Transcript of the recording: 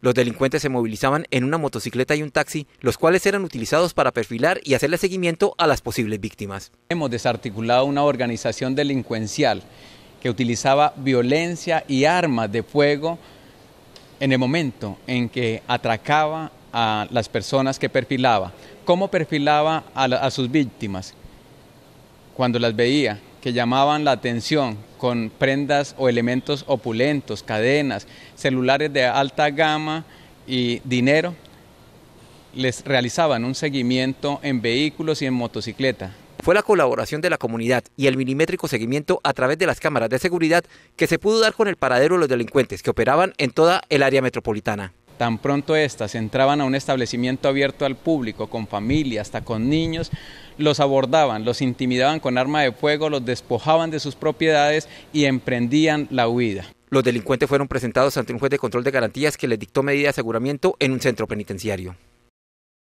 Los delincuentes se movilizaban en una motocicleta y un taxi, los cuales eran utilizados para perfilar y hacerle seguimiento a las posibles víctimas. Hemos desarticulado una organización delincuencial que utilizaba violencia y armas de fuego en el momento en que atracaba a las personas que perfilaba. ¿Cómo perfilaba a, a sus víctimas? Cuando las veía que llamaban la atención con prendas o elementos opulentos, cadenas, celulares de alta gama y dinero, les realizaban un seguimiento en vehículos y en motocicleta. Fue la colaboración de la comunidad y el milimétrico seguimiento a través de las cámaras de seguridad que se pudo dar con el paradero de los delincuentes que operaban en toda el área metropolitana. Tan pronto éstas entraban a un establecimiento abierto al público, con familia, hasta con niños, los abordaban, los intimidaban con arma de fuego, los despojaban de sus propiedades y emprendían la huida. Los delincuentes fueron presentados ante un juez de control de garantías que les dictó medida de aseguramiento en un centro penitenciario.